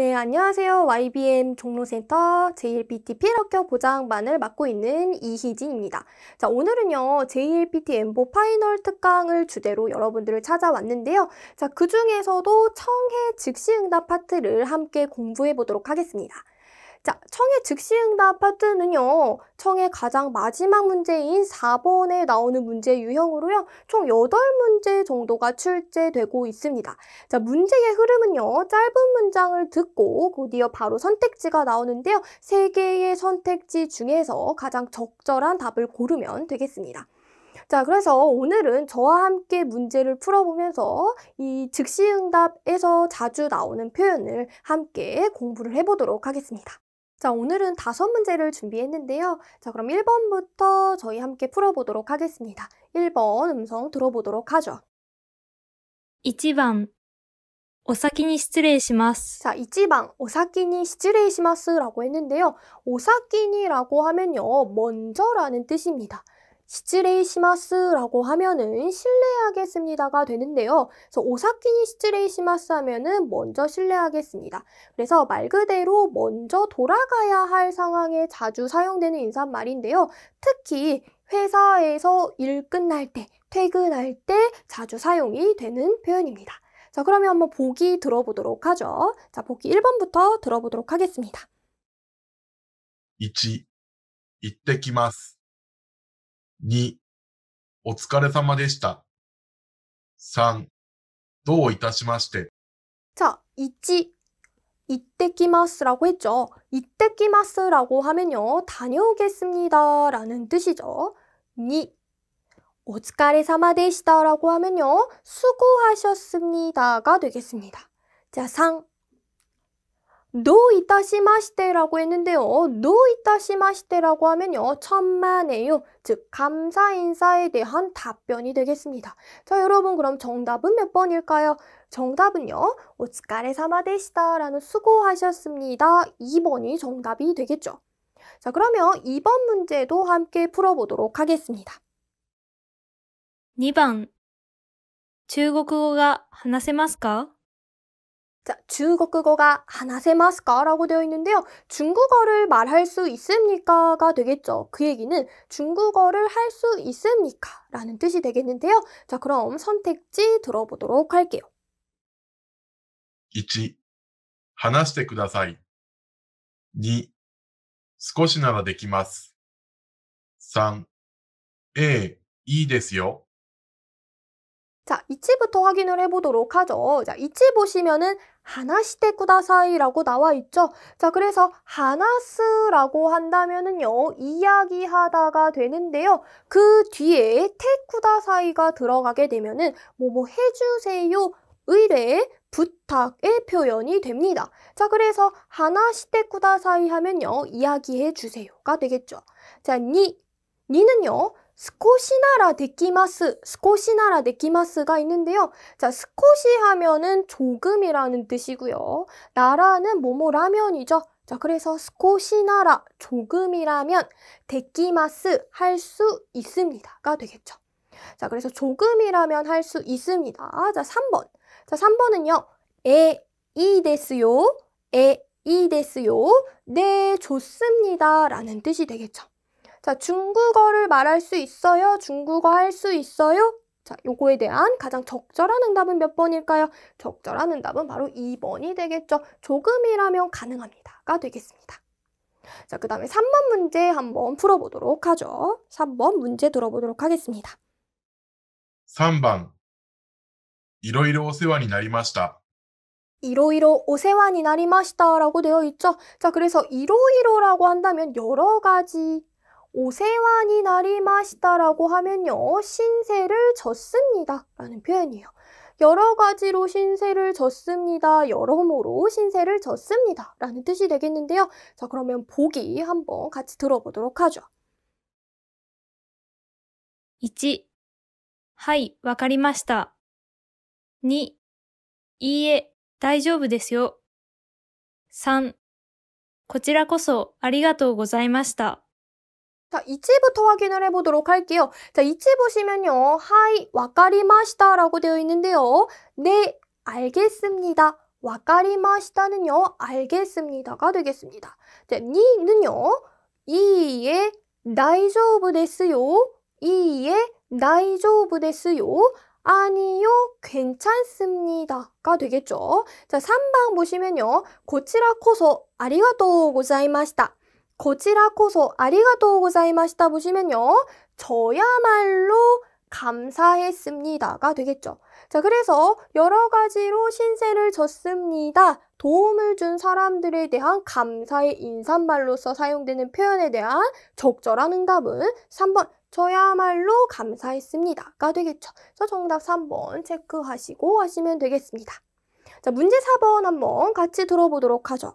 네, 안녕하세요. YBM 종로센터 JLPT 필학교 보장반을 맡고 있는 이희진입니다. 자, 오늘은요, JLPT 엠보 파이널 특강을 주제로 여러분들을 찾아왔는데요. 자, 그 중에서도 청해 즉시 응답 파트를 함께 공부해 보도록 하겠습니다. 자, 청의 즉시응답 파트는요. 청의 가장 마지막 문제인 4번에 나오는 문제 유형으로요. 총 8문제 정도가 출제되고 있습니다. 자, 문제의 흐름은요. 짧은 문장을 듣고 곧이어 그 바로 선택지가 나오는데요. 3개의 선택지 중에서 가장 적절한 답을 고르면 되겠습니다. 자, 그래서 오늘은 저와 함께 문제를 풀어보면서 이 즉시응답에서 자주 나오는 표현을 함께 공부를 해보도록 하겠습니다. 자, 오늘은 다섯 문제를 준비했는데요. 자, 그럼 1번부터 저희 함께 풀어보도록 하겠습니다. 1번 음성 들어보도록 하죠. 1번 오お先に失礼します. 자, 이지방 오사키니 시즈레이시마스라고 했는데요. 오사키니라고 하면요, 먼저라는 뜻입니다. 시츠레이시마스라고 하면은 신뢰하겠습니다가 되는데요. 그래서 오사키니 시츠레이시마스 하면은 먼저 신뢰하겠습니다 그래서 말 그대로 먼저 돌아가야 할 상황에 자주 사용되는 인사말인데요. 특히 회사에서 일 끝날 때, 퇴근할 때 자주 사용이 되는 표현입니다. 자, 그러면 한번 보기 들어보도록 하죠. 자, 보기 1번부터 들어보도록 하겠습니다. 1. 行ってきます二、お疲れ様でした。三、どういたしまして。じゃあ、一、行ってきます라고했 죠。 行ってきます라고하면 요、 다녀오겠습니다라는뜻이 죠。 二、お疲れ様でした라고하면すぐ고し셨습니다が되겠습니 다。 じゃあ、三、노 이타시마시테라고 했는데요. 노 어, 이타시마시테라고 하면요. 어, 천만에요. 즉 감사 인사에 대한 답변이 되겠습니다. 자, 여러분 그럼 정답은 몇 번일까요? 정답은요. 오츠카레사마데시다라는 수고하셨습니다. 2번이 정답이 되겠죠. 자, 그러면 2번 문제도 함께 풀어보도록 하겠습니다. 2번 중국어가 話せますか 자, 중국어가 하나세마스까? 라고 되어 있는데요. 중국어를 말할 수 있습니까? 가 되겠죠. 그 얘기는 중국어를 할 수 있습니까? 라는 뜻이 되겠는데요. 자, 그럼 선택지 들어보도록 할게요. 1. 話してください. 2. 少しならできます. 3. ええ、いいですよ. 자, 이치부터 확인을 해보도록 하죠. 자, 이치 보시면은 하나시대 구다사이라고 나와 있죠. 자, 그래서 하나스라고 한다면은요, 이야기하다가 되는데요. 그 뒤에 테쿠다사이가 들어가게 되면은 뭐뭐 해주세요. 의뢰, 부탁의 표현이 됩니다. 자, 그래서 하나시대 구다사이 하면요, 이야기해 주세요가 되겠죠. 자, 니, 니는요, 스코시나라 데키마스, 스코시나라 데키가 있는데요. 자, 스코 하면은 조금이라는 뜻이고요. 나라는 뭐뭐라면이죠. 자, 그래서 스코시나 조금이라면 데키마스 할 수 있습니다가 되겠죠. 자, 그래서 조금이라면 할 수 있습니다. 자, 3번. 자, 3번은요. 에, 이 데스요. 에, 이 데스요. 네, 좋습니다. 라는 뜻이 되겠죠. 자, 중국어를 말할 수 있어요? 중국어 할 수 있어요? 자, 요거에 대한 가장 적절한 응답은 몇 번일까요? 적절한 응답은 바로 2번이 되겠죠. 조금이라면 가능합니다가 되겠습니다. 자, 그 다음에 3번 문제 한번 풀어보도록 하죠. 3번 문제 들어보도록 하겠습니다. 3번 이러いろお世話になりました 이로이로 오세환이 나리마시다라고 되어 있죠. 자, 그래서 이로이로라고 한다면 여러 가지 오세환이 나리마시다라고 하면요. 신세를 졌습니다. 라는 표현이에요. 여러 가지로 신세를 졌습니다. 여러모로 신세를 졌습니다. 라는 뜻이 되겠는데요. 자, 그러면 보기 한번 같이 들어보도록 하죠. 1. はい、わかりました。2. いいえ、大丈夫ですよ。3. こちらこそありがとうございました。 자, 이치부터 확인을 해보도록 할게요. 자, 이치 보시면요. 하이, 와카리마시다 라고 되어 있는데요. 네, 알겠습니다. 와카리마시다는요. 알겠습니다가 되겠습니다. 자, 니는요. 이에 나이조브 데스요. 이에 나이조브 데스요. 아니요, 괜찮습니다가 되겠죠. 자, 3방 보시면요. 고치라 코소 아리가토 고자이마시다. 거지라코소 아리가토 고자이마시다 보시면요. 저야말로 감사했습니다가 되겠죠. 자, 그래서 여러 가지로 신세를 졌습니다. 도움을 준 사람들에 대한 감사의 인사말로서 사용되는 표현에 대한 적절한 응답은 3번 저야말로 감사했습니다가 되겠죠. 저 정답 3번 체크하시고 하시면 되겠습니다. 자, 문제 4번 한번 같이 들어보도록 하죠.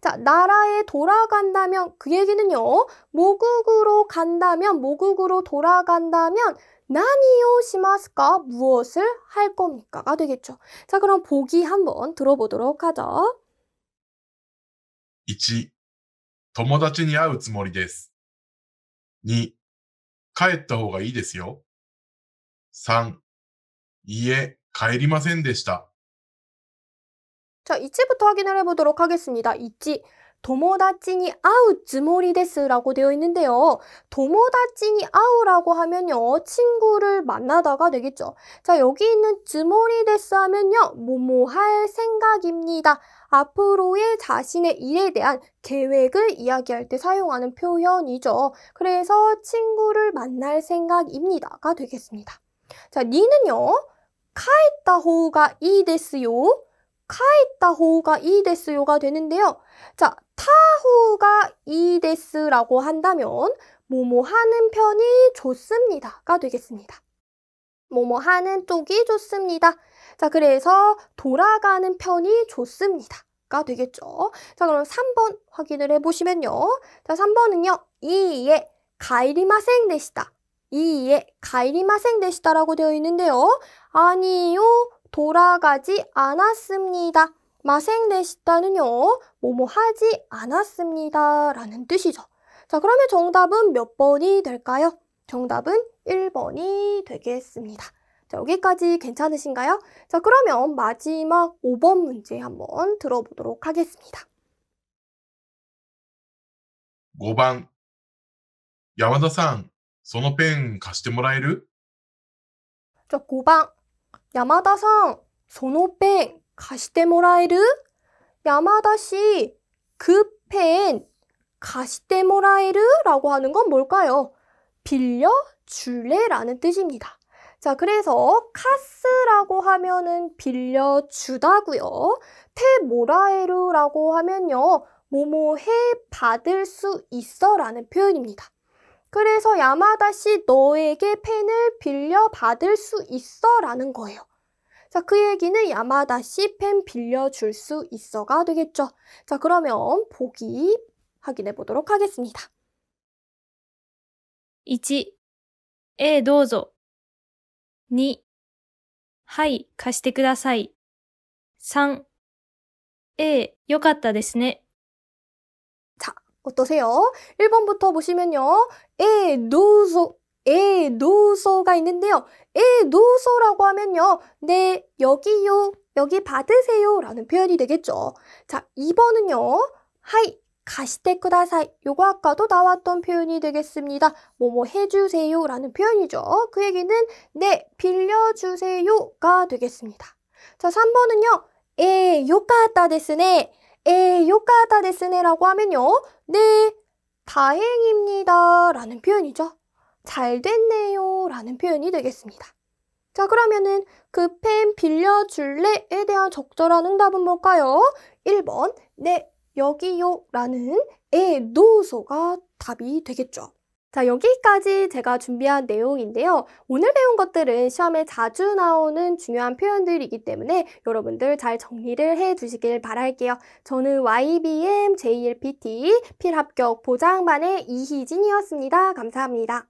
자, 나라에 돌아간다면 그 얘기는요. 모국으로 간다면 모국으로 돌아간다면 나니요 시마스까 무엇을 할 겁니까가 되겠죠. 자, 그럼 보기 한번 들어보도록 하죠. 1. 友達に会うつもりです。2. 帰った方がいいですよ。3. 家帰りませんでした。 자, 이치부터 확인을 해보도록 하겠습니다. 이치. 도모다치니 아우 즈모리데스라고 되어 있는데요. 도모다치니 아우라고 하면요. 친구를 만나다가 되겠죠. 자, 여기 있는 즈모리데스 하면요. 뭐뭐 할 생각입니다. 앞으로의 자신의 일에 대한 계획을 이야기할 때 사용하는 표현이죠. 그래서 친구를 만날 생각입니다가 되겠습니다. 자, 니는요. 카이타 호가 이 데스요. 카이타호우가 이데스요가 되는데요. 자, 타호가 이데스라고 한다면 뭐뭐 하는 편이 좋습니다가 되겠습니다. 뭐뭐 하는 쪽이 좋습니다. 자, 그래서 돌아가는 편이 좋습니다. 가 되겠죠. 자, 그럼 3번 확인을 해보시면요. 자, 3번은요. 이에 가이리마생 데시다 이에 가이리마생 데시다라고 되어 있는데요. 아니요. 돌아가지 않았습니다. 마생네시다는요, 뭐뭐 하지 않았습니다. 라는 뜻이죠. 자, 그러면 정답은 몇 번이 될까요? 정답은 1번이 되겠습니다. 자, 여기까지 괜찮으신가요? 자, 그러면 마지막 5번 문제 한번 들어보도록 하겠습니다. 5번. 야마다さん, そのペン貸してもら 자, 5번. 야마다상, 소노ペ가시し모라ら르야마다씨그펜가시て모라え르 라고 하는 건 뭘까요? 빌려줄래? 라는 뜻입니다. 자, 그래서 카스라고 하면은 빌려주다구요테모라에르라고 하면요. 뭐뭐 해 받을 수 있어라는 표현입니다. 그래서 야마다 씨 너에게 펜을 빌려 받을 수 있어 라는 거예요. 자, 그 얘기는 야마다 씨 펜 빌려줄 수 있어가 되겠죠. 자, 그러면 보기 확인해 보도록 하겠습니다. 1. 에, どうぞ. 2. はい、貸してください。3. A、よかったですね。 어떠세요? 1번부터 보시면요. 에, 노소, 에, 노소가 있는데요. 에, 노소라고 하면요. 네, 여기요. 여기 받으세요. 라는 표현이 되겠죠. 자, 2번은요. 하이, 가시테 쿠다사이. 요거 아까도 나왔던 표현이 되겠습니다. 뭐뭐 해주세요. 라는 표현이죠. 그 얘기는 네, 빌려주세요가 되겠습니다. 자, 3번은요. 에, 요카타 데스네. 에, 요가다 데스네라고 하면요. 네, 다행입니다. 라는 표현이죠. 잘 됐네요. 라는 표현이 되겠습니다. 자, 그러면은 그 펜 빌려줄래에 대한 적절한 응답은 뭘까요? 1번, 네, 여기요. 라는 에, 노소가 답이 되겠죠. 자, 여기까지 제가 준비한 내용인데요. 오늘 배운 것들은 시험에 자주 나오는 중요한 표현들이기 때문에 여러분들 잘 정리를 해 두시길 바랄게요. 저는 YBM JLPT 필합격 보장반의 이희진이었습니다. 감사합니다.